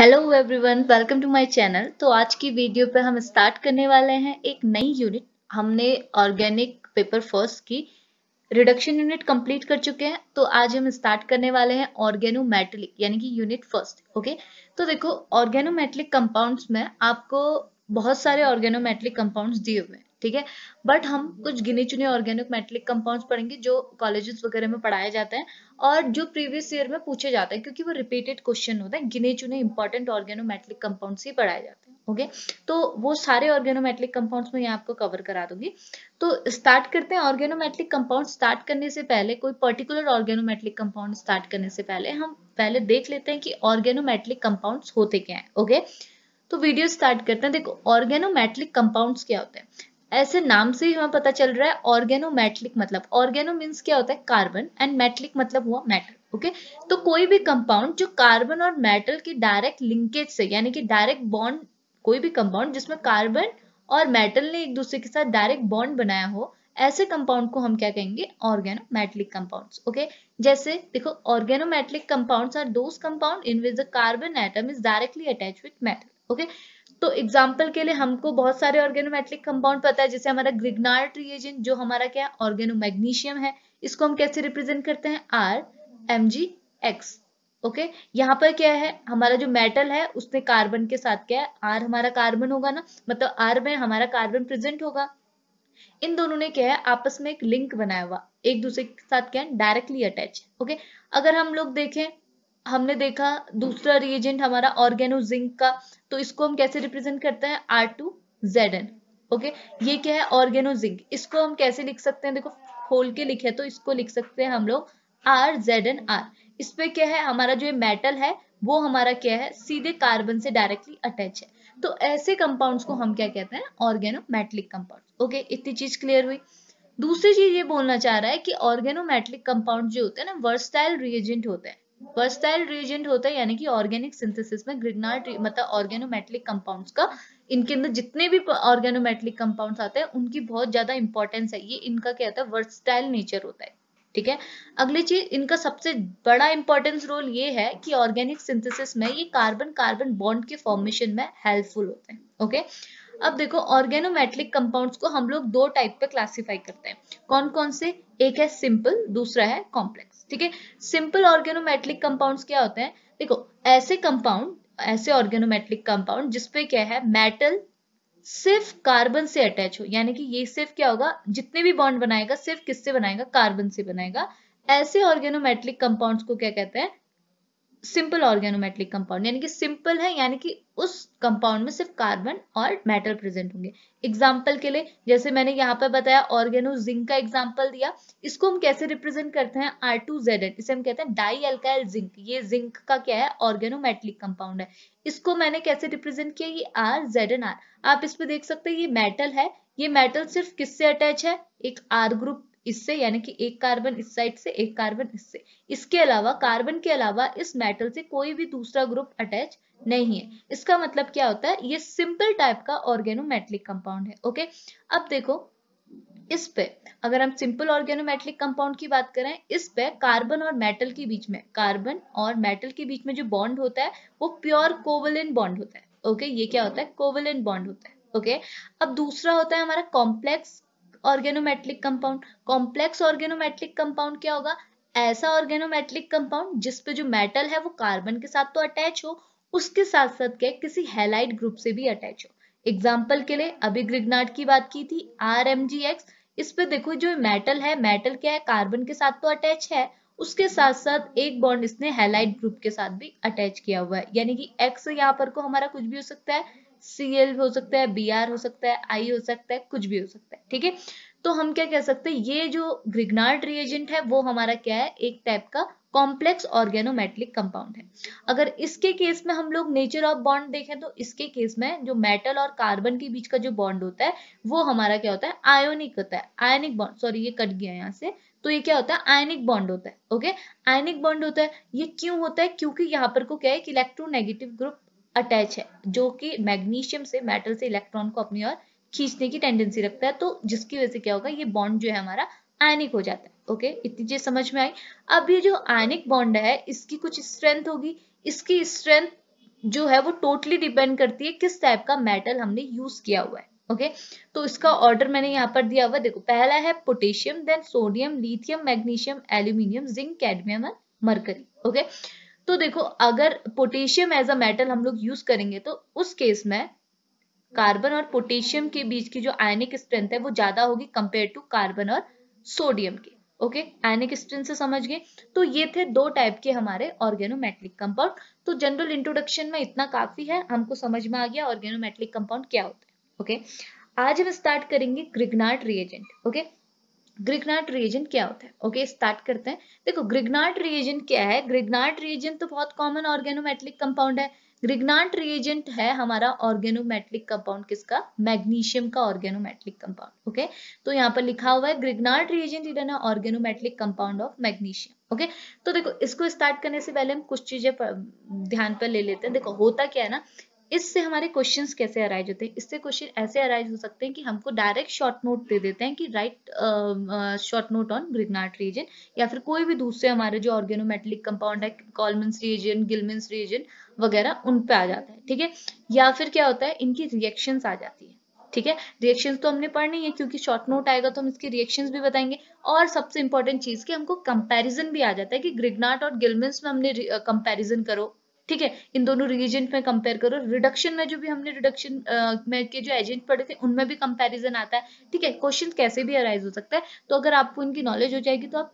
Hello everyone welcome to my channel तो आज की वीडियो पे हम स्टार्ट करने वाले हैं एक नई यूनिट हमने ऑर्गेनिक पेपर फर्स्ट की रिडक्शन यूनिट कंप्लीट कर चुके हैं तो आज हम स्टार्ट करने वाले हैं ऑर्गेनोमेटलिक यानी कि यूनिट फर्स्ट ओके तो देखो ऑर्गेनोमेटलिक कंपाउंड्स में आपको बहुत सारे ऑर्गेनोमेटलिक कंपाउंड्स दिए हुए हैं ठीक है बट हम हम्म। कुछ गिने चुने ऑर्गेनिक मेटलिक कंपाउंड पढ़ेंगे जो कॉलेजेस वगैरह में पढ़ाए जाते हैं और जो प्रीवियस ईयर में पूछे जाते हैं क्योंकि वो रिपीटेड क्वेश्चन होता है गिने चुने इंपॉर्टेंट ऑर्गेनोमेटलिक कंपाउंड ही पढ़ाए जाते हैं ओके तो वो सारे ऑर्गेनोमेटलिक कंपाउंड्स में आपको कवर करा दूंगी तो स्टार्ट करते हैं ऑर्गेनोमेटलिक कंपाउंड स्टार्ट करने से पहले कोई पर्टिकुलर ऑर्गेनोमेटलिक कंपाउंड स्टार्ट करने से पहले हम पहले देख लेते हैं कि ऑर्गेनोमेटलिक कंपाउंड होते क्या है ओके तो वीडियो स्टार्ट करते हैं देखो ऑर्गेनोमेटलिक कंपाउंड्स क्या होते हैं ऐसे नाम से ही हमें पता चल रहा है ऑर्गेनोमेटलिक मतलब ऑर्गेनो मीन्स क्या होता है कार्बन एंड मेटलिक मतलब हुआ मैटर ओके तो कोई भी कंपाउंड जो कार्बन और मेटल की डायरेक्ट लिंकेज से यानी कि डायरेक्ट बॉन्ड कोई भी कंपाउंड जिसमें कार्बन और मेटल ने एक दूसरे के साथ डायरेक्ट बॉन्ड बनाया हो ऐसे कंपाउंड को हम क्या कहेंगे ऑर्गेनोमेटलिक कंपाउंड्स ओके जैसे देखो organometallic compounds are compound in which the carbon atom is directly attach with metal okay तो एग्जाम्पल के लिए हमको बहुत सारे ऑर्गेनोमेट्रिक कंपाउंड पता है जैसे हमारा ग्रिगनार्ट रिएजेंट जो हमारा क्या है ऑर्गेनोमैग्नीशियम है इसको हम कैसे रिप्रेजेंट करते हैं R M G X okay यहाँ पर क्या है हमारा जो मेटल है उसमें कार्बन के साथ क्या है आर हमारा कार्बन होगा ना मतलब आर में हमारा कार्बन प्रेजेंट होगा इन दोनों ने क्या है आपस में एक लिंक बनाया हुआ एक दूसरे के साथ क्या है डायरेक्टली अटैच ओके अगर हम लोग देखें हमने देखा दूसरा रिएजेंट हमारा ऑर्गेनो जिंक का तो इसको हम कैसे रिप्रेजेंट करते हैं R two Z N okay ये क्या है ऑर्गेनो जिंक इसको हम कैसे लिख सकते हैं देखो खोल के लिखे तो इसको लिख सकते हैं हम लोग आर जेड एन आर इस पे क्या है हमारा जो ये मेटल है वो हमारा क्या है सीधे कार्बन से डायरेक्टली अटैच है तो ऐसे कंपाउंड्स को हम क्या कहते हैं ऑर्गेनोमेटलिक कंपाउंड ओके इतनी चीज क्लियर हुई दूसरी चीज ये बोलना चाह रहा है कि ऑर्गेनोमेटलिक कंपाउंड जो होते हैं ना वर्सटाइल रिएजेंट होते हैं वर्सटाइल रिएजेंट होता है यानी कि ऑर्गेनिक सिंथेसिस में ग्रिगनार्ड मतलब ऑर्गेनोमेटलिक कंपाउंड्स का इनके अंदर जितने भी ऑर्गेनोमेटलिक कंपाउंड्स आते हैं उनकी बहुत ज्यादा इंपॉर्टेंस है ये इनका क्या होता है वर्सटाइल नेचर होता है ठीक है अगली चीज इनका सबसे बड़ा इंपॉर्टेंस रोल ये है कि ऑर्गेनिक सिंथेसिस में ये कार्बन कार्बन बॉन्ड के फॉर्मेशन में हेल्पफुल होते हैं ओके अब देखो ऑर्गेनोमेटलिक कंपाउंड्स को हम लोग दो टाइप पे क्लासिफाई करते हैं कौन कौन से एक है सिंपल दूसरा है कॉम्प्लेक्स ठीक है सिंपल ऑर्गेनोमेट्रिक कंपाउंड क्या होते हैं देखो ऐसे कंपाउंड ऐसे ऑर्गेनोमेट्रिक कंपाउंड जिसपे क्या है मेटल सिर्फ कार्बन से अटैच हो यानी कि ये सिर्फ क्या होगा जितने भी बॉन्ड बनाएगा सिर्फ किससे बनाएगा कार्बन से बनाएगा ऐसे ऑर्गेनोमेट्रिक कंपाउंड्स को क्या कहते हैं सिंपल ऑर्गेनोमेट्रिक कंपाउंड यानी कि सिंपल है यानी कि उस कंपाउंड में सिर्फ कार्बन और मेटल प्रेजेंट होंगे एग्जाम्पल के लिए जैसे मैंने यहाँ पर बताया ऑर्गेनो जिंक का एग्जाम्पल दिया इसको हम कैसे रिप्रेजेंट करते हैं आर टू जेड एन इसे हम कहते हैं डाई एल्काइल जिंक ये जिंक का क्या है ऑर्गेनोमेट्रिक कंपाउंड है इसको मैंने कैसे रिप्रेजेंट किया ये आर जेड एन आर आप इस पर देख सकते हैं ये मेटल है ये मेटल सिर्फ किससे अटैच है एक आर ग्रुप इससे यानी कि एक कार्बन इस साइड से एक कार्बन इससे इसके अलावा कार्बन के अलावा इस मेटल से कोई भी दूसरा ग्रुप अटैच नहीं है इसका मतलब क्या होता है ये सिंपल टाइप का ऑर्गेनोमेटलिक कंपाउंड है ओके अब देखो इस पे अगर हम सिंपल ऑर्गेनोमेटलिक कंपाउंड की बात करें इस पे कार्बन और मेटल के बीच में कार्बन और मेटल के बीच में जो बॉन्ड होता है वो प्योर कोवलिन बॉन्ड होता है ओके ये क्या होता है कोवलिन बॉन्ड होता है ओके अब दूसरा होता है हमारा complex organometric compound complex organometric compound क्या होगा ऐसा ऑर्गेनोमेट्रिक कंपाउंड जिसपे जो मेटल है वो कार्बन के साथ तो अटैच हो उसके साथ साथ क्या किसी हेलाइट ग्रुप से भी अटैच हो एग्जाम्पल के लिए अभी ग्रिगनाट की बात की थी आर एम जी एक्स इस पे देखो जो मेटल है मेटल क्या है कार्बन के साथ तो अटैच है उसके साथ साथ एक बॉन्ड इसने हेलाइट ग्रुप के साथ भी अटैच किया हुआ है यानी कि एक्स यहाँ पर को हमारा कुछ भी हो सकता है सी एल हो सकता है बी आर हो सकता है आई हो सकता है कुछ भी हो सकता है ठीक है तो हम क्या कह सकते हैं ये जो ग्रिग्नार्ड रिएजेंट है वो हमारा क्या है एक टाइप का कॉम्प्लेक्स ऑर्गेनोमेटलिक कंपाउंड है अगर इसके केस में हम लोग नेचर ऑफ बॉन्ड देखें तो इसके केस में जो मेटल और कार्बन के बीच का जो बॉन्ड होता है वो हमारा क्या होता है आयोनिक होता है आयोनिक बॉन्ड सॉरी ये कट गया यहाँ से तो ये क्या होता है आयनिक बॉन्ड होता है ओके आयनिक बॉन्ड होता है ये क्यों होता है क्योंकि यहाँ पर को क्या है कि इलेक्ट्रोनेगेटिव ग्रुप अटैच है जो कि मैग्नीशियम से मेटल से इलेक्ट्रॉन को अपनी ओर खींचने की टेंडेंसी रखता है तो जिसकी वजह से क्या होगा ये बॉन्ड जो है हमारा आयनिक हो जाता है ओके इतनी चीज समझ में आई अब ये जो आयनिक बॉन्ड है इसकी कुछ स्ट्रेंथ होगी इसकी स्ट्रेंथ जो है वो टोटली डिपेंड करती है किस टाइप का मेटल हमने यूज किया हुआ है ओके तो इसका ऑर्डर मैंने यहाँ पर दिया हुआ देखो पहला है potassium then sodium lithium magnesium aluminium zinc cadmium and mercury okay तो देखो अगर पोटेशियम एज अ मेटल हम लोग यूज करेंगे तो उस केस में कार्बन और पोटेशियम के बीच की जो आयनिक स्ट्रेंथ है वो ज्यादा होगी कंपेयर टू कार्बन और सोडियम की ओके आयनिक स्ट्रेंथ से समझ गए तो ये थे दो टाइप के हमारे ऑर्गेनोमेटलिक कंपाउंड तो जनरल इंट्रोडक्शन में इतना काफी है हमको समझ में आ गया ऑर्गेनोमेटलिक कंपाउंड क्या होता है ओके आज हम स्टार्ट करेंगे Grignard reagent okay Grignard reagent क्या होता है ओके okay, स्टार्ट करते हैं देखो ग्रिगनाट रीजन क्या है ग्रिगनाट रीजन तो बहुत कॉमन ऑर्गेनोमेट्रिक कंपाउंड है ग्रिगनाट रिएजेंट है हमारा ऑर्गेनोमेट्रिक कंपाउंड किसका मैग्नीशियम का ऑर्गेनोमेट्रिक कंपाउंड ओके तो यहाँ पर लिखा हुआ है ग्रिगनाट रिएजेंट इधर ना organometric compound of magnesium okay तो देखो इसको स्टार्ट करने से पहले हम कुछ चीजें ध्यान पर ले लेते हैं देखो होता क्या है ना इससे हमारे क्वेश्चन कैसे अराइज होते हैं इससे क्वेश्चन ऐसे अराइज हो सकते हैं कि हमको डायरेक्ट शॉर्ट नोट दे देते हैं कि write short note on Grignard reagent या फिर कोई भी दूसरे हमारे जो ऑर्गेनोमेटलिक कंपाउंड है कॉलमेंस रीजन गिलमेंस रीजन वगैरह उन पे आ जाता है ठीक है या फिर क्या होता है इनकी रिएक्शन आ जाती है ठीक है रिएक्शन तो हमने पढ़नी है क्योंकि शॉर्ट नोट आएगा तो हम इसके रिएक्शन भी बताएंगे और सबसे इंपॉर्टेंट चीज की हमको कंपेरिजन भी आ जाता है कि ग्रिगनाट और गिलमेंस में हमने कंपेरिजन करो ठीक है इन दोनों रिलीजेंट में कंपेयर करो रिडक्शन में जो भी हमने रिडक्शन में के जो एजेंट पढ़े थे उनमें भी कंपेरिजन आता है ठीक है क्वेश्चन कैसे भी अराइज हो सकता है तो अगर आपको इनकी नॉलेज हो जाएगी तो आप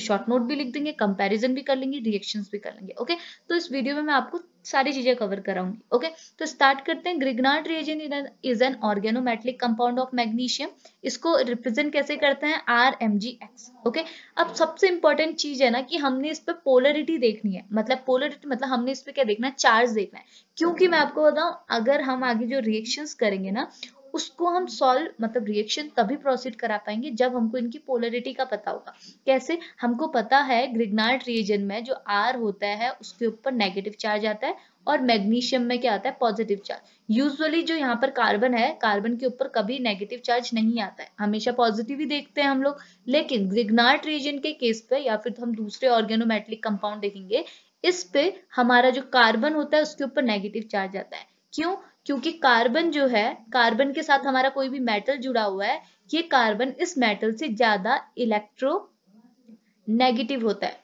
शॉर्ट नोट भी लिख देंगे कंपैरिजन भी कर लेंगे रिएक्शंस भी कर लेंगे ओके तो इस वीडियो में मैं आपको सारी चीजें कवर कराऊंगी ओके तो स्टार्ट करते हैं Grignard reagent is an organometallic compound of magnesium इसको रिप्रेजेंट कैसे करते हैं R M G X okay अब सबसे इंपॉर्टेंट चीज है ना कि हमने इस पर पोलरिटी देखनी है मतलब पोलरिटी मतलब हमने इस पर क्या देखना है चार्ज देखना है क्योंकि मैं आपको बताऊं अगर हम आगे जो रिएक्शन करेंगे ना उसको हम सॉल्व मतलब रिएक्शन तभी प्रोसीड करा पाएंगे जब हमको इनकी पोलरिटी का पता होगा कैसे हमको पता है ग्रिगनार्ट रिएजन में जो आर होता है उसके ऊपर नेगेटिव चार्ज आता है और मैग्नीशियम में क्या आता है पॉजिटिव चार्ज यूजुअली जो यहाँ पर कार्बन है कार्बन के ऊपर कभी नेगेटिव चार्ज नहीं आता है हमेशा पॉजिटिव ही देखते हैं हम लोग लेकिन ग्रिगनार्ट रीजन के केस पे या फिर हम दूसरे ऑर्गेनोमेटलिक कंपाउंड देखेंगे इस पे हमारा जो कार्बन होता है उसके ऊपर नेगेटिव चार्ज आता है क्यों क्योंकि कार्बन जो है कार्बन के साथ हमारा कोई भी मेटल जुड़ा हुआ है ये कार्बन इस मेटल से ज्यादा इलेक्ट्रो नेगेटिव होता है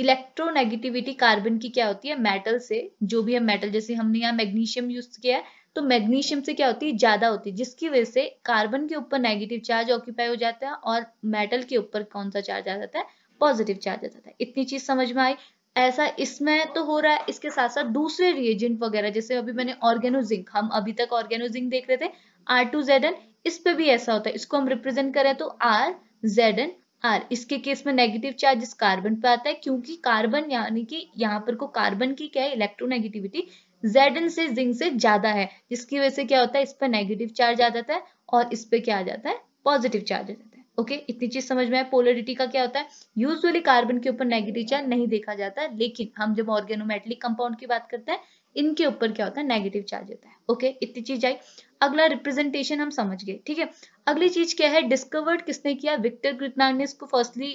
इलेक्ट्रोनेगेटिविटी कार्बन की क्या होती है मेटल से जो भी है मेटल जैसे हमने यहाँ मैग्नीशियम यूज किया है तो मैग्नीशियम से क्या होती है ज्यादा होती है जिसकी वजह से कार्बन के ऊपर नेगेटिव चार्ज ऑक्यूपाई हो जाता है और मेटल के ऊपर कौन सा चार्ज आ जाता है पॉजिटिव चार्ज आ जाता है इतनी चीज समझ में आई ऐसा इसमें तो हो रहा है इसके साथ साथ दूसरे रिएजेंट वगैरह जैसे अभी मैंने ऑर्गेनोजिंक हम अभी तक ऑर्गेनोजिंक देख रहे थे आर टू जेड एन इस पे भी ऐसा होता है इसको हम रिप्रेजेंट करें तो आर जेड एन आर इसके केस में नेगेटिव चार्ज इस कार्बन पे आता है क्योंकि कार्बन यानी कि यहाँ पर को कार्बन की क्या है इलेक्ट्रोनेगेटिविटी जेड एन से जिंक से ज्यादा है जिसकी वजह से क्या होता है इस पर नेगेटिव चार्ज आ जाता है और इस पर क्या आ जाता है पॉजिटिव चार्ज आ जाता है ओके okay, इतनी चीज समझ में आए पोलरिटी का क्या होता है यूजुअली कार्बन के ऊपर नेगेटिव चार्ज नहीं देखा जाता है लेकिन हम जब ऑर्गेनोमेटलिक कंपाउंड की बात करते हैं इनके ऊपर क्या होता है नेगेटिव चार्ज होता है ओके okay, इतनी चीज आई अगला रिप्रेजेंटेशन हम समझ गए ठीक है अगली चीज क्या है डिस्कवर्ड किसने किया विक्टर क्रिटनाग ने इसको फर्स्टली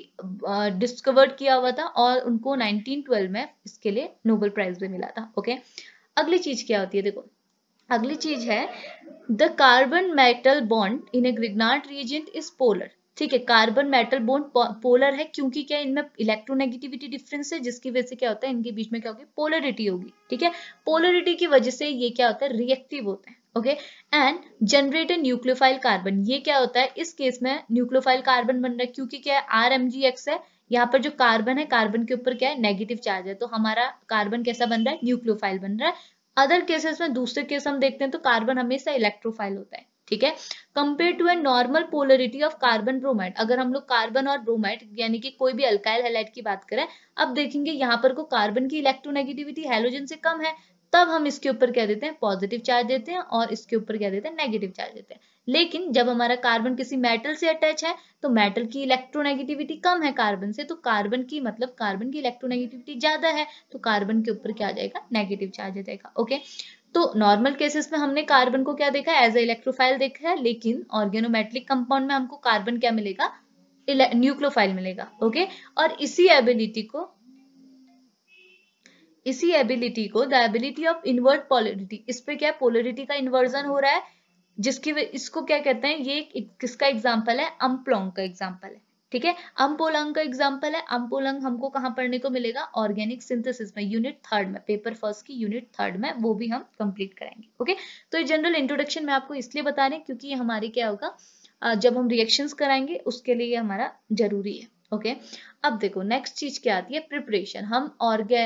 डिस्कवर्ड किया हुआ था और उनको नाइनटीन में इसके लिए नोबेल प्राइज भी मिला था ओके okay? अगली चीज क्या होती है देखो अगली चीज है the carbon metal bond in a Grignard reagent is polar ठीक है कार्बन मेटल बोन पोलर है क्योंकि क्या इनमें इलेक्ट्रोनेगेटिविटी डिफरेंस है जिसकी वजह से क्या होता है इनके बीच में क्या होगी पोलरिटी होगी ठीक है पोलरिटी की वजह से ये क्या होता है रिएक्टिव होता है okay and generate nucleophile carbon ये क्या होता है इस केस में न्यूक्लियोफाइल कार्बन बन रहा है क्योंकि क्या है आर एम जी एक्स है यहाँ पर जो कार्बन है कार्बन के ऊपर क्या है नेगेटिव चार्ज है तो हमारा कार्बन कैसा बन रहा है न्यूक्लियोफाइल बन रहा है अदर केसेस में दूसरे केस हम देखते हैं तो कार्बन हमेशा इलेक्ट्रोफाइल होता है ठीक है compare to a normal polarity of carbon bromide अगर हम लोग कार्बन और ब्रोमाइड यानी कि कोई भी अल्काइल हेलाइट की बात करें अब देखेंगे यहाँ पर को कार्बन की इलेक्ट्रोनेगेटिविटी हेलोजन से कम है तब हम इसके ऊपर क्या देते हैं पॉजिटिव चार्ज देते हैं और इसके ऊपर क्या देते हैं नेगेटिव चार्ज देते हैं लेकिन जब हमारा कार्बन किसी मेटल से अटैच है तो मेटल की इलेक्ट्रोनेगेटिविटी कम है कार्बन से तो कार्बन की मतलब कार्बन की इलेक्ट्रोनेगेटिविटी ज्यादा है तो कार्बन के ऊपर क्या आ जाएगा नेगेटिव चार्ज आ जाएगा ओके तो नॉर्मल केसेस में हमने कार्बन को क्या देखा एज ए इलेक्ट्रोफाइल देखा है लेकिन ऑर्गेनोमेट्रिक कंपाउंड में हमको कार्बन क्या मिलेगा न्यूक्लोफाइल मिलेगा ओके और इसी एबिलिटी को इसी एबिलिटी को the ability of invert polarity इस पर क्या पोलरिटी का इन्वर्जन हो रहा है जिसकी इसको क्या कहते हैं ये किसका एग्जाम्पल है अम्पलोंग का एग्जाम्पल है ठीक है अम्पोलंग का एग्जाम्पल है अम्पोलंग हमको कहाँ पढ़ने को मिलेगा ऑर्गेनिक सिंथेसिस में यूनिट थर्ड में पेपर फर्स्ट की यूनिट थर्ड में वो भी हम कंप्लीट कराएंगे ओके तो ये जनरल इंट्रोडक्शन मैं आपको इसलिए बता रहे हैं क्योंकि ये हमारे क्या होगा जब हम रिएक्शंस कराएंगे उसके लिए हमारा जरूरी है ओके okay? अब देखो नेक्स्ट चीज क्या आती है प्रिपरेशन हम ऑर्गे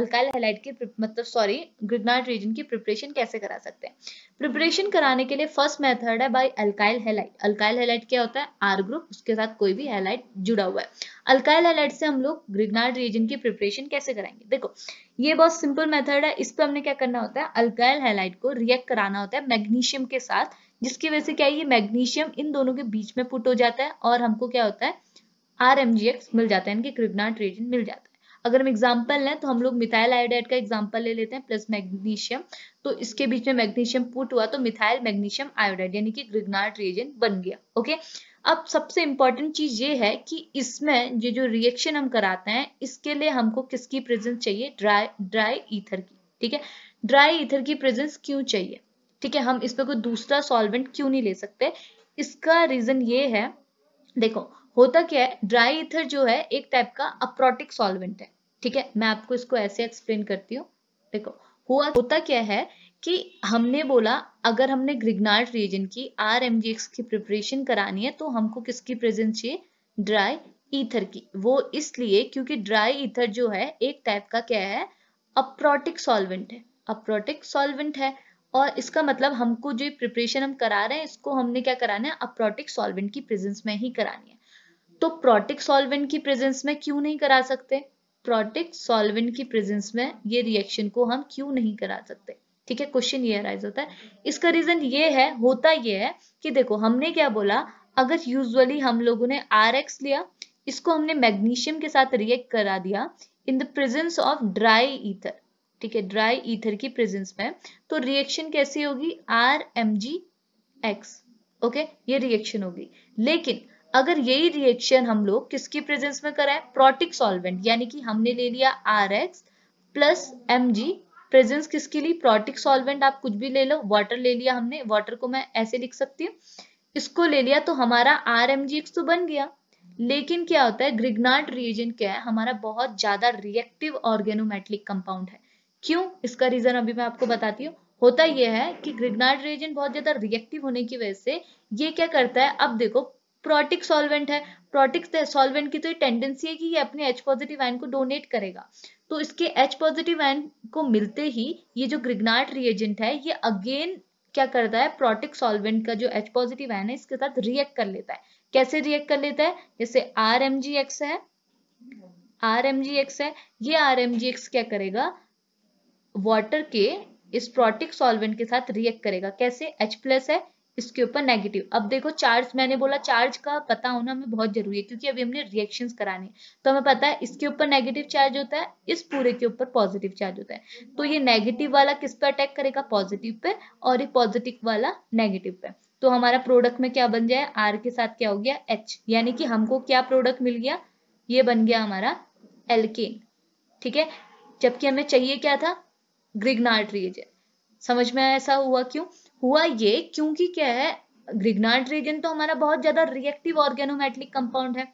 अल्काइल हेलाइट की मतलब सॉरी ग्रिगनाट रीजन की प्रिपरेशन कैसे करा सकते हैं प्रिपरेशन कराने के लिए फर्स्ट मेथड है by alkyl halide alkyl halide क्या होता है आर ग्रुप उसके साथ कोई भी हेलाइट जुड़ा हुआ है अल्काइल हेलाइट से हम लोग ग्रिग्नाइट रीजन की प्रिपरेशन कैसे कराएंगे देखो ये बहुत सिंपल मेथड है इस पर हमने क्या करना होता है अल्काइल हेलाइट को रिएक्ट कराना होता है मैग्नीशियम के साथ जिसकी वजह से क्या है ये मैग्नीशियम इन दोनों के बीच में पुट हो जाता है और हमको क्या होता है आर मिल जाता है इनके क्रिबनाट रेजन मिल जाता है अगर हम एग्जाम्पल लें तो हम लोग मिथाइल आयोडाइड का एग्जाम्पल ले लेते हैं प्लस मैग्नीशियम तो इसके बीच में मैग्नीशियम पुट हुआ तो मिथाइल मैग्नीशियम आयोडाइड यानी कि ग्रिग्नाट रिएजेंट बन गया ओके अब सबसे इंपॉर्टेंट चीज ये है कि इसमें ये जो रिएक्शन हम कराते हैं इसके लिए हमको किसकी प्रेजेंस चाहिए ड्राई ड्राई ईथर की ठीक है ड्राई ईथर की प्रेजेंस क्यों चाहिए ठीक है हम इसमें कोई दूसरा सॉल्वेंट क्यों नहीं ले सकते इसका रीजन ये है देखो होता क्या है ड्राई इथर जो है एक टाइप का अप्रोटिक सॉल्वेंट है ठीक है मैं आपको इसको ऐसे एक्सप्लेन करती हूँ देखो हुआ होता क्या है कि हमने बोला अगर हमने ग्रिग्नार्ड रीजन की आर की प्रिपरेशन करानी है तो हमको किसकी प्रेजेंस चाहिए ड्राई ईथर की वो इसलिए क्योंकि ड्राई ईथर जो है एक टाइप का क्या है अप्रोटिक सॉल्वेंट है अप्रोटिक सॉल्वेंट है और इसका मतलब हमको जो प्रिपरेशन हम करा रहे हैं इसको हमने क्या कराना है अप्रोटिक सॉल्वेंट की प्रेजेंस में ही करानी है तो प्रोटिक सॉल्वेंट की प्रेजेंस में क्यों नहीं करा सकते प्रोटिक सॉल्वेंट की प्रेजेंस में ये रिएक्शन को हम क्यों नहीं करा सकते ठीक है क्वेश्चन ये अराइज होता है इसका रीजन ये है होता ये है कि देखो हमने क्या बोला अगर यूजुअली हम लोगों ने आर लिया इसको हमने मैग्नीशियम के साथ रिएक्ट करा दिया in the presence of dry ether ठीक है ड्राई ईथर की प्रेजेंस में तो रिएक्शन कैसी होगी R M G X okay ये रिएक्शन होगी लेकिन अगर यही रिएक्शन हम लोग किसकी प्रेजेंस में कराएं प्रोटिक सॉल्वेंट यानी कि हमने ले लिया R X plus M G presence किसके लिए प्रोटिक सॉल्वेंट आप कुछ भी ले लो वाटर ले लिया हमने वाटर को मैं ऐसे लिख सकती हूँ इसको ले लिया तो हमारा आर एम जी एक्स तो बन गया लेकिन क्या होता है ग्रिग्नार्ड रिएजेंट क्या है हमारा बहुत ज्यादा रिएक्टिव ऑर्गेनोमेटलिक कंपाउंड है क्यों इसका रीजन अभी मैं आपको बताती हूँ होता यह है कि ग्रिग्नार्ड रिएजेंट बहुत ज्यादा रिएक्टिव होने की वजह से ये क्या करता है अब देखो प्रोटिक सॉल्वेंट है प्रोटिक सॉल्वेंट की तो ये टेंडेंसी है कि ये अपने एच पॉजिटिव आयन को डोनेट करेगा तो इसके एच पॉजिटिव आयन को मिलते ही ये जो ग्रिग्नाट रिएजेंट है ये अगेन क्या करता है प्रोटिक सॉल्वेंट का जो एच पॉजिटिव आयन है इसके साथ रिएक्ट कर लेता है कैसे रिएक्ट कर लेता है जैसे आर एम जी एक्स है आर एम जी एक्स है ये आर एम जी एक्स क्या करेगा वाटर के इस प्रोटिक सॉल्वेंट के साथ रिएक्ट करेगा कैसे एच प्लस है इसके ऊपर नेगेटिव अब देखो चार्ज मैंने बोला चार्ज का पता होना हमें बहुत जरूरी है क्योंकि अभी हमने रिएक्शंस कराने तो हमें पता है इसके ऊपर नेगेटिव चार्ज होता है इस पूरे के ऊपर पॉजिटिव चार्ज होता है तो ये नेगेटिव वाला किस पे अटैक करेगा पॉजिटिव पे और ये पॉजिटिव वाला नेगेटिव पे तो हमारा प्रोडक्ट में क्या बन जाए आर के साथ क्या हो गया एच यानी कि हमको क्या प्रोडक्ट मिल गया ये बन गया हमारा एलकेन ठीक है जबकि हमें चाहिए क्या था ग्रिगनार्ट रिएजेंट समझ में ऐसा हुआ क्यों हुआ ये क्योंकि क्या है ग्रिग्नार्ड रेगन तो हमारा बहुत ज्यादा रिएक्टिव ऑर्गेनोमेटलिक कंपाउंड है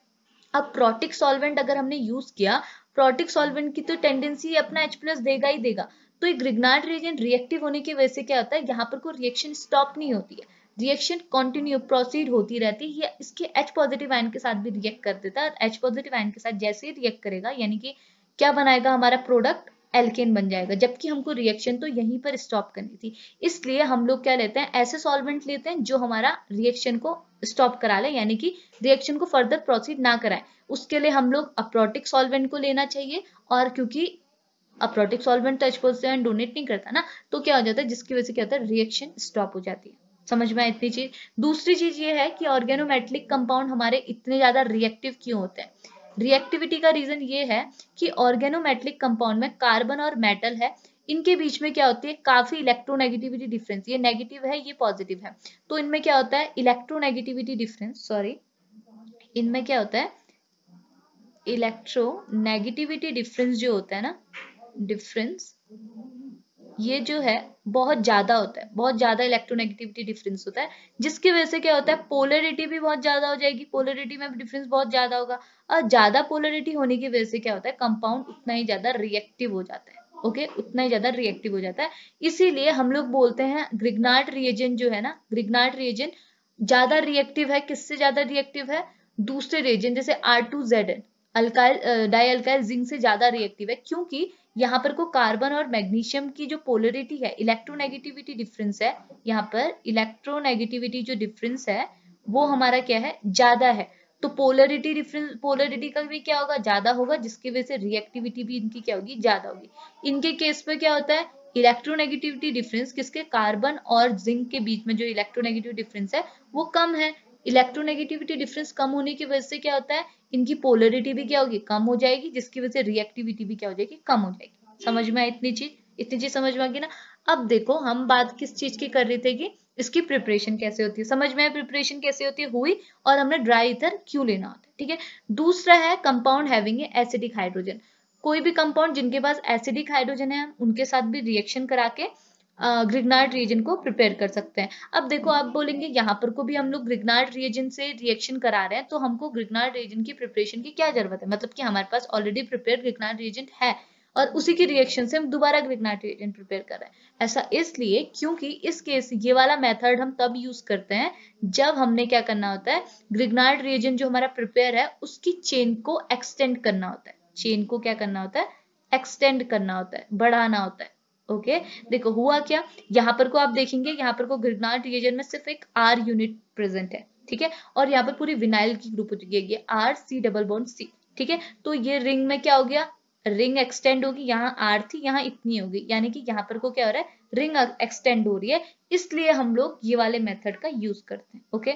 अब प्रोटिक सॉल्वेंट अगर हमने यूज किया प्रोटिक सॉल्वेंट की तो टेंडेंसी अपना एच प्लस देगा ही देगा तो ये ग्रिग्नार्ड रेगन रिएक्टिव होने की वजह से क्या होता है यहाँ पर कोई रिएक्शन स्टॉप नहीं होती है रिएक्शन कंटिन्यू प्रोसीड होती रहती है इसके एच पॉजिटिव आयन के साथ भी रिएक्ट कर देता है एच पॉजिटिव आयन के साथ जैसे ही रिएक्ट करेगा यानी कि क्या बनाएगा हमारा प्रोडक्ट एल्केन बन जाएगा जबकि हमको रिएक्शन तो यहीं पर स्टॉप करनी थी इसलिए हम लोग क्या लेते हैं ऐसे सॉल्वेंट लेते हैं जो हमारा रिएक्शन को स्टॉप करा ले यानी कि रिएक्शन को फर्दर प्रोसीड ना कराए उसके लिए हम लोग अप्रोटिक सॉल्वेंट को लेना चाहिए और क्योंकि अप्रोटिक सॉल्वेंट तो एक्सपोजन डोनेट नहीं करता ना तो क्या हो जाता है जिसकी वजह से क्या होता है रिएक्शन स्टॉप हो जाती है समझ में इतनी चीज दूसरी चीज ये है कि ऑर्गेनोमेटलिक कंपाउंड हमारे इतने ज्यादा रिएक्टिव क्यों होते हैं रिएक्टिविटी का रीजन ये है कि ऑर्गेनोमेट्रिक कंपाउंड में कार्बन और मेटल है इनके बीच में क्या होती है काफी इलेक्ट्रोनेगेटिविटी डिफरेंस ये नेगेटिव है ये पॉजिटिव है तो इनमें क्या होता है इलेक्ट्रोनेगेटिविटी डिफरेंस सॉरी इनमें क्या होता है इलेक्ट्रो नेगेटिविटी डिफरेंस जो होता है ना डिफरेंस ये जो है बहुत ज्यादा होता है बहुत ज्यादा इलेक्ट्रोनेगेटिविटी डिफरेंस होता है जिसकी वजह से क्या होता है पोलरिटी भी बहुत ज्यादा हो जाएगी पोलरिटी में डिफरेंस बहुत ज्यादा होगा और ज्यादा पोलरिटी होने की वजह से क्या होता है कंपाउंड उतना ही ज्यादा रिएक्टिव हो जाता है ओके okay, उतना ही ज्यादा रिएक्टिव हो जाता है इसीलिए हम लोग बोलते हैं ग्रिग्नार्ट रिएजेंट जो है ना ग्रिग्नार्ट रिएजेंट ज्यादा रिएक्टिव है किससे ज्यादा रिएक्टिव है दूसरे रिएजेंट जैसे R two Z N alkyl di alkyl zinc से ज्यादा रिएक्टिव है क्योंकि यहाँ पर को कार्बन और मैग्नीशियम की जो पोलरिटी है इलेक्ट्रोनेगेटिविटी डिफरेंस है यहाँ पर इलेक्ट्रोनेगेटिविटी जो डिफरेंस है वो हमारा क्या है ज्यादा है तो पोलरिटी डिफरेंस पोलरिटी का भी क्या होगा ज्यादा होगा जिसकी वजह से रिएक्टिविटी भी इनकी क्या होगी ज्यादा होगी इनके केस पर क्या होता है इलेक्ट्रोनेगेटिविटी डिफरेंस किसके कार्बन और जिंक के बीच में जो इलेक्ट्रोनेगेटिव डिफरेंस है वो कम है इलेक्ट्रोनेगेटिविटी डिफरेंस कम होने की वजह से क्या होता है इनकी पोलरिटी भी क्या होगी कम हो जाएगी जिसकी वजह से रिएक्टिविटी भी क्या हो जाएगी कम हो जाएगी समझ में आए इतनी चीज इतनी चीज समझ में आगे ना अब देखो हम बात किस चीज की कर रहे थे कि इसकी प्रिपरेशन कैसे होती है समझ में आया प्रिपरेशन कैसे होती है हुई और हमने ड्राई इथर क्यों लेना होता है ठीक है दूसरा है कंपाउंड हैविंग एसिडिक हाइड्रोजन कोई भी कंपाउंड जिनके पास एसिडिक हाइड्रोजन है उनके साथ भी रिएक्शन करा के ग्रिगनार्ड रिएजन को प्रिपेयर कर सकते हैं अब देखो आप बोलेंगे यहाँ पर को भी हम लोग ग्रिगनार्ड रिएजन से रिएक्शन करा रहे हैं तो हमको ग्रिग्नार्ड रिएजन की प्रिपरेशन की क्या जरूरत है मतलब कि हमारे पास ऑलरेडी प्रिपेयर ग्रिगनार्ड रिएजन है और उसी के रिएक्शन से हम दोबारा ग्रिगनार्ड रिएजन प्रिपेयर कर रहे हैं ऐसा इसलिए क्योंकि इस केस ये वाला मेथड हम तब यूज करते हैं जब हमने क्या करना होता है ग्रिगनार्ड रिएजन जो हमारा प्रिपेयर है उसकी चेन को एक्सटेंड करना होता है चेन को क्या करना होता है एक्सटेंड करना होता है बढ़ाना होता है ओके देखो हुआ क्या यहाँ पर को आप देखेंगे यहाँ पर को ग्रिगनाट रिएजन में सिर्फ एक आर यूनिट प्रेजेंट है ठीक है और यहाँ पर पूरी विनाइल की ग्रुप हो है R C double bond C ठीक है तो ये रिंग में क्या हो गया रिंग एक्सटेंड होगी यहाँ आर थी यहाँ इतनी होगी यानी कि यहाँ पर को क्या हो रहा है रिंग एक्सटेंड हो रही है इसलिए हम लोग ये वाले मेथड का यूज करते हैं ओके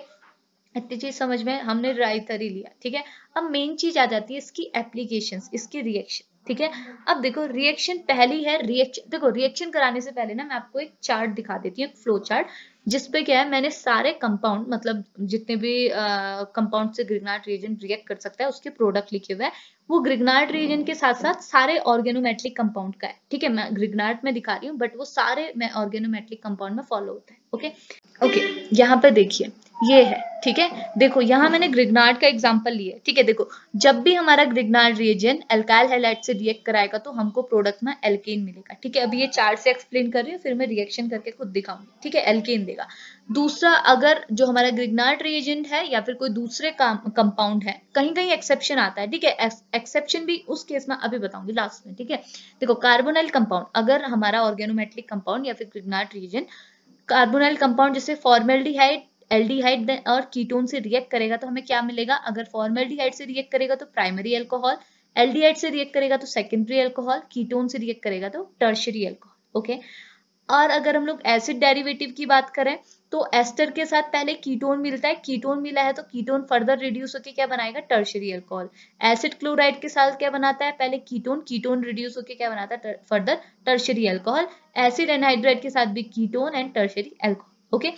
इतनी चीज समझ में हमने राइटर ही लिया ठीक है अब मेन चीज आ जाती है इसकी एप्लीकेशंस इसकी रिएक्शन ठीक है अब देखो रिएक्शन पहली है रिएक्शन देखो रिएक्शन कराने से पहले ना मैं आपको एक चार्ट दिखा देती हूँ एक फ्लो चार्ट जिसपे क्या है मैंने सारे कंपाउंड मतलब जितने भी कंपाउंड से ग्रिगनाट रीजन रिएक्ट कर सकता है उसके प्रोडक्ट लिखे हुए हैं वो ग्रिगनाट रीजन के साथ साथ सारे ऑर्गेनोमेट्रिक कंपाउंड का है ठीक है मैं ग्रिगनाट में दिखा रही हूँ बट वो सारे मैं ऑर्गेनोमेट्रिक कंपाउंड में फॉलो होता है ओके ओके यहाँ पे देखिए ये है ठीक है देखो यहाँ मैंने ग्रिगनाट का एग्जाम्पल लिया है ठीक है देखो जब भी हमारा ग्रिगनाट रिएजन एल्काइल हेलाइट से रिएक्ट कराएगा तो हमको प्रोडक्ट में एल्केन मिलेगा ठीक है अभी ये चार्ट से एक्सप्लेन कर रही हूँ फिर मैं रिएक्शन करके खुद दिखाऊंगी ठीक है एल्केन देगा मिलेगा दूसरा अगर जो हमारा ग्रिगनार्ट रिएजेंट है या फिर कोई दूसरे कंपाउंड है कहीं कहीं एक्सेप्शन आता है ठीक है एक्सेप्शन भी उस केस में अभी बताऊंगी लास्ट में ठीक है देखो कार्बोनाइल कंपाउंड अगर हमारा ऑर्गेनोमेट्रिक कंपाउंड या फिर ग्रिगनार्ट रिएजेंट कार्बोनाइल कंपाउंड जैसे फॉर्मेल्डिहाइड एल्डिहाइड और कीटोन से रिएक्ट करेगा तो हमें क्या मिलेगा अगर फॉर्मेल्डिहाइड से रिएक्ट करेगा तो प्राइमरी एल्कोहल एल्डिहाइड से रिएक्ट करेगा तो सेकेंडरी एल्कोहल कीटोन से रिएक्ट करेगा तो टर्शरी एल्कोहल ओके okay? और अगर हम लोग एसिड डेरिवेटिव की बात करें तो एस्टर के साथ पहले कीटोन मिलता है कीटोन मिला है तो कीटोन फर्दर रिड्यूस होकर क्या बनाएगा टर्शरी अल्कोहल एसिड क्लोराइड के साथ क्या बनाता है पहले कीटोन कीटोन रिड्यूस होकर क्या बनाता है further tertiary alcohol acid anhydride के साथ भी ketone and tertiary alcohol okay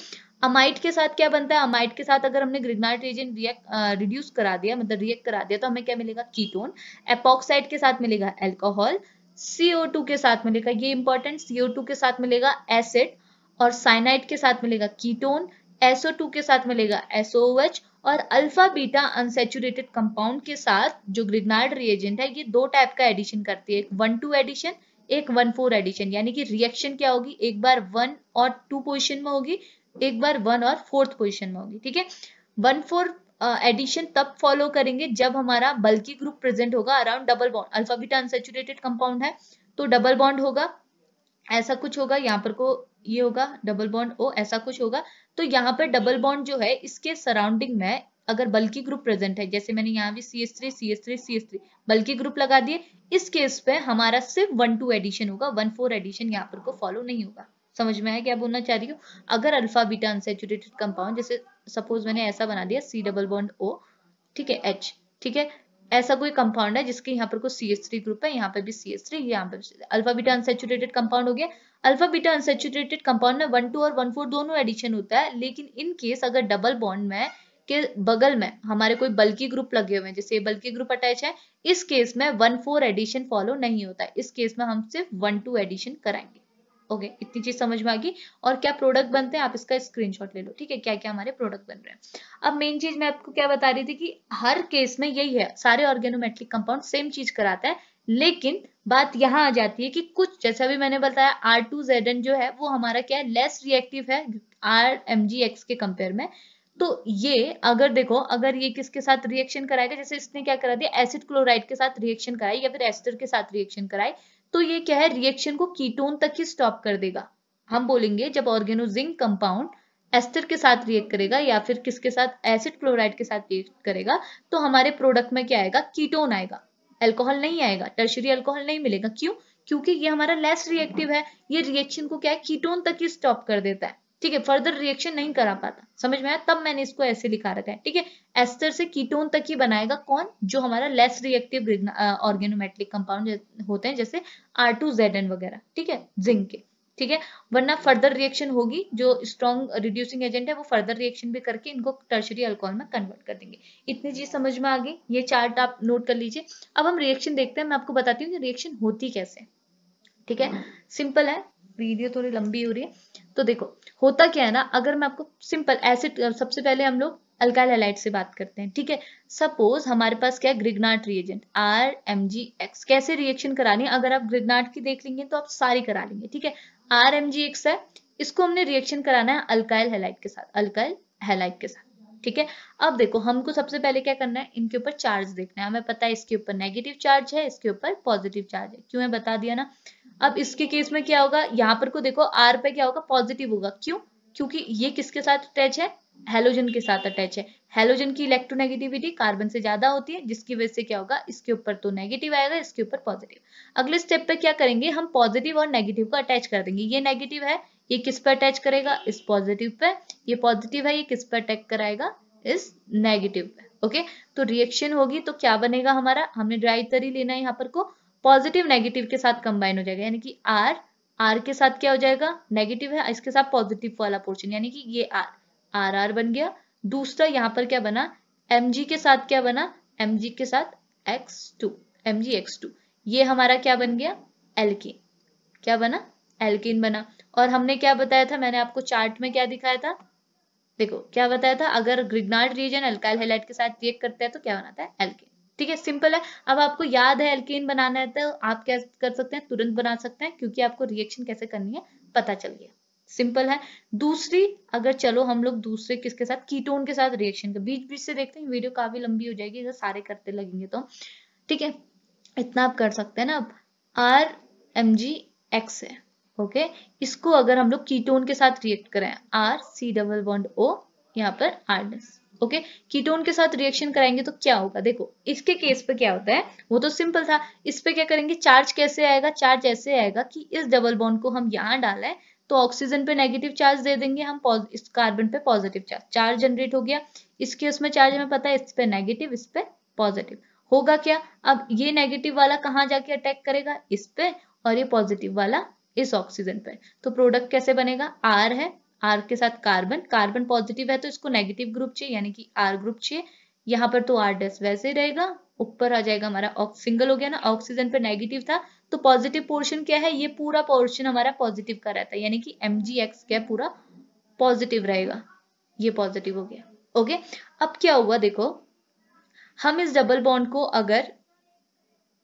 amide के साथ क्या बनता है अमाइट के साथ अगर हमने ग्रिग्नाइट रिएजेंट रिएक्ट रिड्यूस करा दिया मतलब रिएक्ट करा दिया तो हमें क्या मिलेगा कीटोन एपॉक्साइड के साथ मिलेगा एल्कोहल CO2 के साथ मिलेगा ये इंपॉर्टेंट CO2 के साथ मिलेगा एसिड और साइनाइड के साथ मिलेगा कीटोन SO2 के साथ मिलेगा SOH और अल्फा बीटा अनसेचुरेटेड कंपाउंड के साथ जो ग्रिगनार्ड रिएजेंट है ये दो टाइप का एडिशन करती है एक वन टू एडिशन एक वन फोर एडिशन यानी कि रिएक्शन क्या होगी एक बार वन और टू पोजिशन में होगी एक बार वन और फोर्थ पोजिशन में होगी ठीक है वन फोर एडिशन तब फॉलो करेंगे जब हमारा बल्कि ग्रुप प्रेजेंट होगा around double bond alpha beta unsaturated compound है तो डबल बॉन्ड होगा ऐसा कुछ होगा यहाँ पर को ये होगा डबल बॉन्ड ओ ऐसा कुछ होगा तो यहाँ पर डबल बॉन्ड जो है इसके सराउंडिंग में अगर बल्कि ग्रुप प्रेजेंट है जैसे मैंने यहाँ भी C S three C S three C S three bulky group लगा दिए इस केस पे हमारा सिर्फ वन टू एडिशन होगा वन फोर एडिशन यहाँ पर को फॉलो नहीं होगा समझ में आया क्या बोलना चाह रही हूँ अगर अल्फा बीटा अनसेचुरेटेड कंपाउंड जैसे सपोज मैंने ऐसा बना दिया सी डबल बॉन्ड ओ ठीक है एच ठीक है ऐसा कोई कंपाउंड है जिसके यहाँ पर कुछ सी एस थ्री ग्रुप है यहाँ पर भी सी एस थ्री यहाँ पर अल्फा बीटा अनसेचुरेटेड कंपाउंड हो गया अल्फा बीटा अनसेचुरेटेड कंपाउंड में वन टू और वन फोर दोनों एडिशन होता है लेकिन इन केस अगर डबल बॉन्ड में के बगल में हमारे कोई बल्कि ग्रुप लगे हुए हैं जैसे बल्कि ग्रुप अटैच है इस केस में वन फोर एडिशन फॉलो नहीं होता इस केस में हम सिर्फ वन टू एडिशन कराएंगे ओके okay, इतनी चीज समझ में आ गई और क्या प्रोडक्ट बनते हैं आप इसका स्क्रीनशॉट ले लो ठीक है क्या क्या हमारे प्रोडक्ट बन रहे हैं अब मेन चीज मैं आपको क्या बता रही थी कि हर केस में यही है सारे ऑर्गेनोमेट्रिक कंपाउंड सेम चीज कराता है लेकिन बात यहाँ आ जाती है कि कुछ जैसा भी मैंने बताया आर टू जेड एन जो है वो हमारा क्या है लेस रिएक्टिव है आर एम जी एक्स के कंपेयर में तो ये अगर देखो अगर ये किसके साथ रिएक्शन कराएगा जैसे इसने क्या करा दिया एसिड क्लोराइड के साथ रिएक्शन कराई या फिर एस्टर के साथ रिएक्शन कराई तो ये क्या है रिएक्शन को कीटोन तक ही स्टॉप कर देगा हम बोलेंगे जब ऑर्गेनोजिंक कंपाउंड एस्टर के साथ रिएक्ट करेगा या फिर किसके साथ एसिड क्लोराइड के साथ रिएक्ट करेगा तो हमारे प्रोडक्ट में क्या आएगा कीटोन आएगा एल्कोहल नहीं आएगा टर्शरी एल्कोहल नहीं मिलेगा क्यों क्योंकि ये हमारा लेस रिएक्टिव है ये रिएक्शन को क्या है कीटोन तक ही स्टॉप कर देता है ठीक है फर्दर रिएक्शन नहीं करा पाता समझ में आया तब मैंने इसको ऐसे लिखा रखा है ठीक है एस्टर से कीटोन तक ही बनाएगा कौन जो हमारा लेस रिएक्टिव ऑर्गेनोमेट्रिक कंपाउंड होते हैं जैसे आर टू जेड एन वगैरह ठीक है जिंक के ठीक है वरना फर्दर रिएक्शन होगी जो स्ट्रॉन्ग रिड्यूसिंग एजेंट है वो फर्दर रिएक्शन भी करके इनको टर्शरी अल्कोहल में कन्वर्ट कर देंगे इतनी चीज समझ में आ गई ये चार्ट आप नोट कर लीजिए अब हम रिएक्शन देखते हैं मैं आपको बताती हूँ कि रिएक्शन होती कैसे ठीक है सिंपल है वीडियो थोड़ी लंबी हो रही है तो देखो होता क्या है ना अगर मैं आपको सिंपल एसिड सबसे पहले हम लोग अल्काइल हैलाइड से बात करते हैं ठीक है सपोज हमारे पास क्या है Grignard reagent R M G X कैसे रिएक्शन करानी है अगर आप ग्रिगनाट की देख लेंगे तो आप सारी करा लेंगे ठीक है आर एम जी एक्स है इसको हमने रिएक्शन कराना है अल्काइल हैलाइड के साथ अल्काइल हैलाइड के साथ ठीक है अब देखो हमको सबसे पहले क्या करना है इनके ऊपर चार्ज देखना है हमें पता है इसके ऊपर नेगेटिव चार्ज है इसके ऊपर पॉजिटिव चार्ज है क्यों है बता दिया ना अब इसके केस में क्या होगा यहाँ पर को देखो आर पे क्या होगा पॉजिटिव होगा क्यों क्योंकि ये किसके साथ अटैच है हेलोजन के साथ अटैच है हेलोजन की इलेक्ट्रोनेगेटिविटी कार्बन से ज्यादा होती है जिसकी वजह से क्या होगा इसके ऊपर तो नेगेटिव आएगा इसके ऊपर पॉजिटिव अगले स्टेप पे क्या करेंगे हम पॉजिटिव और नेगेटिव को अटैच कर देंगे ये नेगेटिव है ये किस पर अटैच करेगा इस पॉजिटिव पे ये पॉजिटिव है ये किस पर अटैच कराएगा इस नेगेटिव पे ओके तो रिएक्शन होगी तो क्या बनेगा हमारा हमने ड्राई तरी लेना है यहाँ पर को पॉजिटिव नेगेटिव के साथ कंबाइन हो जाएगा यानी कि आर आर के साथ क्या हो जाएगा नेगेटिव है इसके साथ पॉजिटिव वाला पोर्शन यानी कि ये आर आर आर बन गया दूसरा यहाँ पर क्या बना एम के साथ क्या बना एम के साथ X two M G X two ये हमारा क्या बन गया एल्किन क्या बना एल्किन बना और हमने क्या बताया था मैंने आपको चार्ट में क्या दिखाया था देखो क्या बताया था अगर ग्रिग्नार्ड रीजन अल्काइल हेलाइट के साथ रिएक्ट करते हैं तो क्या बनाता है एल्किन ठीक है सिंपल है अब आपको याद है एल्केन बनाना है तो आप क्या कर सकते हैं तुरंत बना सकते हैं क्योंकि आपको रिएक्शन कैसे करनी है पता चल गया सिंपल है दूसरी अगर चलो हम लोग दूसरे किसके साथ कीटोन के साथ रिएक्शन का बीच बीच से देखते हैं वीडियो काफी लंबी हो जाएगी अगर सारे करते लगेंगे तो ठीक है इतना आप कर सकते हैं ना अब आर एम जी एक्स है ओके इसको अगर हम लोग कीटोन के साथ रिएक्ट करें R C double bond O यहाँ पर आर ओके कीटोन के साथ रिएक्शन कराएंगे तो क्या होगा देखो इसके केस पे क्या होता है वो तो सिंपल था इस पे क्या करेंगे चार्ज कैसे आएगा चार्ज ऐसे आएगा कि इस डबल बॉन्ड को हम यहाँ डालें तो ऑक्सीजन पे नेगेटिव चार्ज दे देंगे हम इस कार्बन पे पॉजिटिव चार्ज चार्ज जनरेट हो गया इसके उसमें चार्ज हमें पता है इस पे नेगेटिव इस पे पॉजिटिव होगा क्या अब ये नेगेटिव वाला कहाँ जाके अटैक करेगा इस पे और ये पॉजिटिव वाला इस ऑक्सीजन पे तो प्रोडक्ट कैसे बनेगा आर है आर के साथ कार्बन कार्बन पॉजिटिव है तो इसको नेगेटिव ग्रुप चाहिए यानी कि आर ग्रुप चाहिए यहाँ पर तो आर डेस वैसे रहेगा ऊपर आ जाएगा हमारा सिंगल हो गया ना ऑक्सीजन पर नेगेटिव था तो पॉजिटिव पोर्शन क्या है ये पूरा पोर्शन हमारा पॉजिटिव का रहता है यानी कि एम जी एक्स क्या पूरा पॉजिटिव रहेगा ये पॉजिटिव हो गया ओके अब क्या हुआ देखो हम इस डबल बॉन्ड को अगर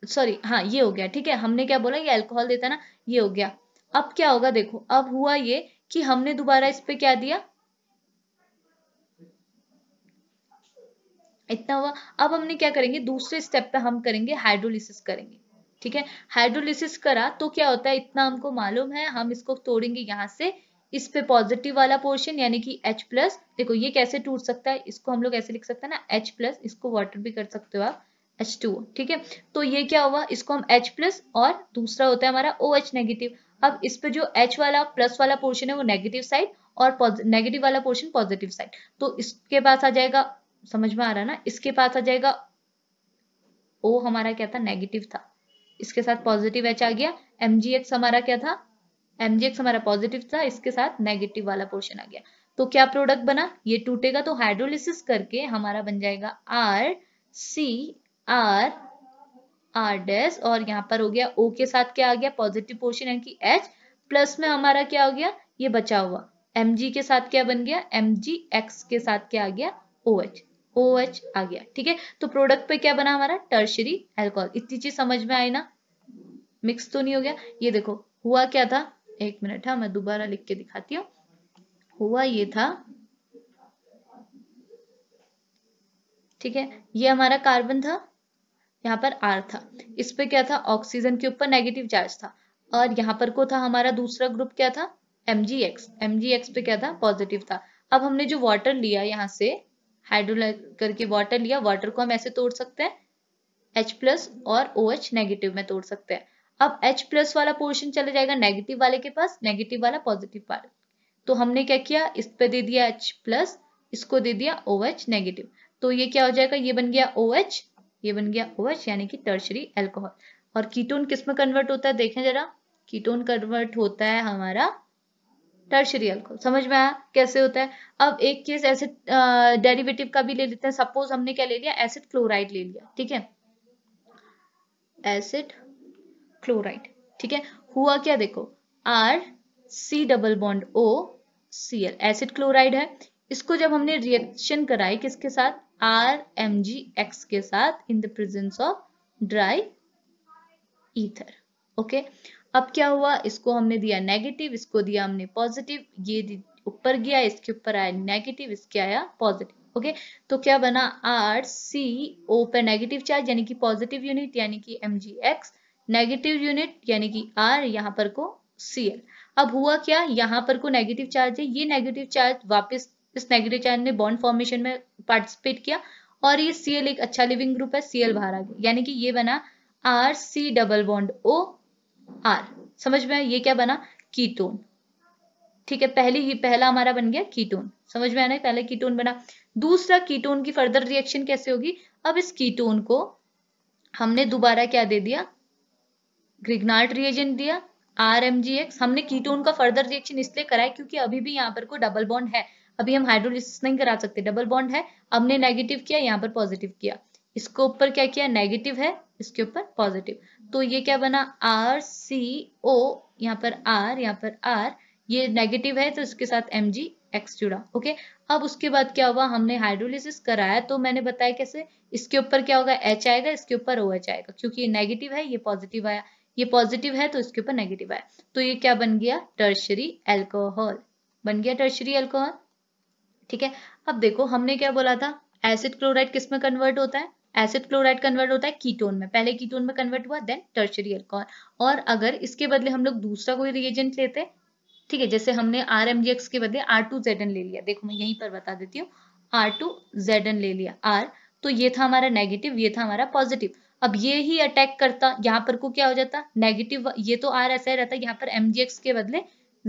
सॉरी हाँ ये हो गया ठीक है हमने क्या बोला ये अल्कोहल देता ना ये हो गया अब क्या होगा देखो अब हुआ ये कि हमने दोबारा इस पे क्या दिया इतना हुआ अब हमने क्या करेंगे दूसरे स्टेप पे हम करेंगे हाइड्रोलिसिस करेंगे ठीक है हाइड्रोलिसिस करा तो क्या होता है इतना हमको मालूम है हम इसको तोड़ेंगे यहां से इस पे पॉजिटिव वाला पोर्शन यानी कि H प्लस देखो ये कैसे टूट सकता है इसको हम लोग ऐसे लिख सकते हैं ना H प्लस इसको वाटर भी कर सकते हो आप H2O ठीक है तो ये क्या हुआ इसको हम H प्लस और दूसरा होता है हमारा OH नेगेटिव अब इस पे जो एच वाला प्लस वाला पोर्शन है वो नेगेटिव साइड और नेगेटिव वाला पोर्शन पॉजिटिव साइड तो इसके पास आ जाएगा समझ में आ रहा है ना इसके पास आ जाएगा ओ हमारा क्या था नेगेटिव था इसके साथ पॉजिटिव एच आ गया एम हमारा क्या था एम हमारा पॉजिटिव था इसके साथ नेगेटिव वाला पोर्शन आ गया तो क्या प्रोडक्ट बना ये टूटेगा तो हाइड्रोलिस करके हमारा बन जाएगा R C R R dash और यहाँ पर हो गया ओ के साथ क्या आ गया पॉजिटिव पोर्शन यानी कि एच प्लस में हमारा क्या हो गया ये बचा हुआ एम जी के साथ क्या बन गया एम जी एक्स के साथ क्या आ गया ओ एच ओ एच आ गया ठीक है तो प्रोडक्ट पे क्या बना हमारा टर्शरी एल्कोहल इतनी चीज समझ में आई ना मिक्स तो नहीं हो गया ये देखो हुआ क्या था एक मिनट हाँ मैं दोबारा लिख के दिखाती हूँ हुआ ये था ठीक है ये हमारा कार्बन था यहाँ पर आर था इस पे क्या था ऑक्सीजन के ऊपर नेगेटिव चार्ज था और यहाँ पर को था हमारा दूसरा ग्रुप क्या था M G X M G X पे क्या था पॉजिटिव था अब हमने जो वाटर लिया यहाँ से हाइड्रोल करके वाटर लिया वाटर को हम ऐसे तोड़ सकते हैं H प्लस और ओ OH नेगेटिव में तोड़ सकते हैं अब H प्लस वाला पोर्शन चला जाएगा नेगेटिव वाले के पास नेगेटिव वाला पॉजिटिव वाले तो हमने क्या किया इस पे दे दिया H प्लस इसको दे दिया ओ OH नेगेटिव तो ये क्या हो जाएगा ये बन गया ओ OH ये बन गया ओएच यानी कि टर्शरी एल्कोहल और कीटोन किस में कन्वर्ट होता है देखें जरा कीटोन कन्वर्ट होता है हमारा टर्शरी एल्कोहल समझ में आया कैसे होता है अब एक केस एसिड डेरिवेटिव का भी ले लेते हैं सपोज हमने क्या ले लिया एसिड क्लोराइड ले लिया ठीक है एसिड क्लोराइड ठीक है हुआ क्या देखो R C double bond O C L acid chloride है इसको जब हमने रिएक्शन कराई किसके साथ आर एम जी एक्स के साथ in the presence of dry ether okay अब क्या हुआ इसको हमने दिया नेगेटिव इसको दिया हमने पॉजिटिव ये ऊपर गया इसके ऊपर आया नेगेटिव इसके आया पॉजिटिव ओके तो क्या बना आर सी ओ पर नेगेटिव चार्ज यानी कि पॉजिटिव यूनिट यानी कि M G X negative unit यानी कि आर यहाँ पर को सी एल अब हुआ क्या यहाँ पर को नेगेटिव चार्ज है ये नेगेटिव चार्ज वापस इस नेगेटिव चार्ज ने बॉन्ड फॉर्मेशन में पार्टिसिपेट किया और ये सीएल एक अच्छा लिविंग ग्रुप है सीएल बाहर आ गया यानी कि ये बना R C double bond O R समझ में ये क्या बना कीटोन ठीक है पहले ही पहला हमारा बन गया कीटोन समझ में आना पहले कीटोन बना दूसरा कीटोन की फर्दर रिएक्शन कैसे होगी अब इस कीटोन को हमने दोबारा क्या दे दिया ग्रिग्नाल्ट रिएजेंट दिया आर हमने कीटोन का फर्दर रिएक्शन इसलिए कराया क्योंकि अभी भी यहाँ पर को डबल बॉन्ड है अभी हम हाइड्रोलिसिस नहीं करा सकते डबल बॉन्ड है हमने नेगेटिव किया यहाँ पर पॉजिटिव किया इसके ऊपर क्या किया नेगेटिव है इसके ऊपर पॉजिटिव तो ये क्या बना आर सी ओ यहाँ पर आर यहाँ पर आर ये नेगेटिव है तो इसके साथ एम जी एक्स जुड़ा ओके अब उसके बाद क्या हुआ हमने हाइड्रोलिसिस कराया तो मैंने बताया कैसे इसके ऊपर क्या होगा एच आएगा इसके ऊपर ओ एच आएगा क्योंकि ये नेगेटिव है ये पॉजिटिव आया ये पॉजिटिव है तो इसके ऊपर नेगेटिव आया तो ये क्या बन गया टर्शरी एल्कोहल बन गया टर्शरी एल्कोहल ठीक है अब देखो हमने क्या बोला था एसिड क्लोराइड किस में कन्वर्ट होता है एसिड क्लोराइड कन्वर्ट होता है कीटोन में पहले कीटोन में कन्वर्ट हुआ देन टर्शरी अल्कोहल और अगर इसके बदले हम लोग दूसरा कोई रिएजेंट लेते ठीक है जैसे हमने आर के बदले आर टू ले लिया देखो मैं यहीं पर बता देती हूँ आर टू ले लिया आर तो ये था हमारा नेगेटिव ये था हमारा पॉजिटिव अब ये ही अटैक करता यहाँ पर को क्या हो जाता नेगेटिव ये तो आर ऐसा रहता यहाँ पर एमजीएक्स के बदले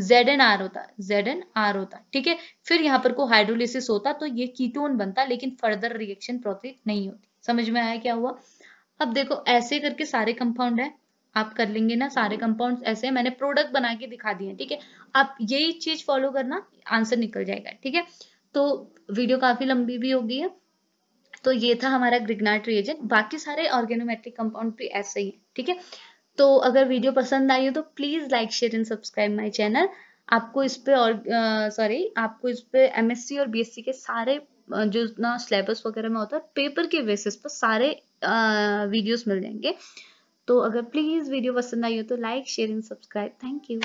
जेड एन आर होता जेड एन आर होता ठीक है फिर यहाँ पर को हाइड्रोलिसिस होता तो ये कीटोन बनता लेकिन फर्दर रिएक्शन प्रोसेस नहीं होती समझ में आया क्या हुआ अब देखो ऐसे करके सारे कंपाउंड है आप कर लेंगे ना सारे कंपाउंड हाँ। ऐसे मैंने प्रोडक्ट बना के दिखा दिए ठीक है आप यही चीज फॉलो करना आंसर निकल जाएगा ठीक है तो वीडियो काफी लंबी भी होगी है तो ये था हमारा ग्रिग्नाट रिएजेंट बाकी सारे ऑर्गेनोमेट्रिक कंपाउंड भी ऐसे ही है ठीक है तो अगर वीडियो पसंद आई हो तो please like share and subscribe my channel आपको इस पे और सॉरी आपको इस पे एमएससी और सी के सारे जो ना सिलेबस वगैरह में होता है पेपर के बेसिस पर सारे वीडियोस मिल जाएंगे तो अगर प्लीज़ वीडियो पसंद आई हो तो like share and subscribe thank you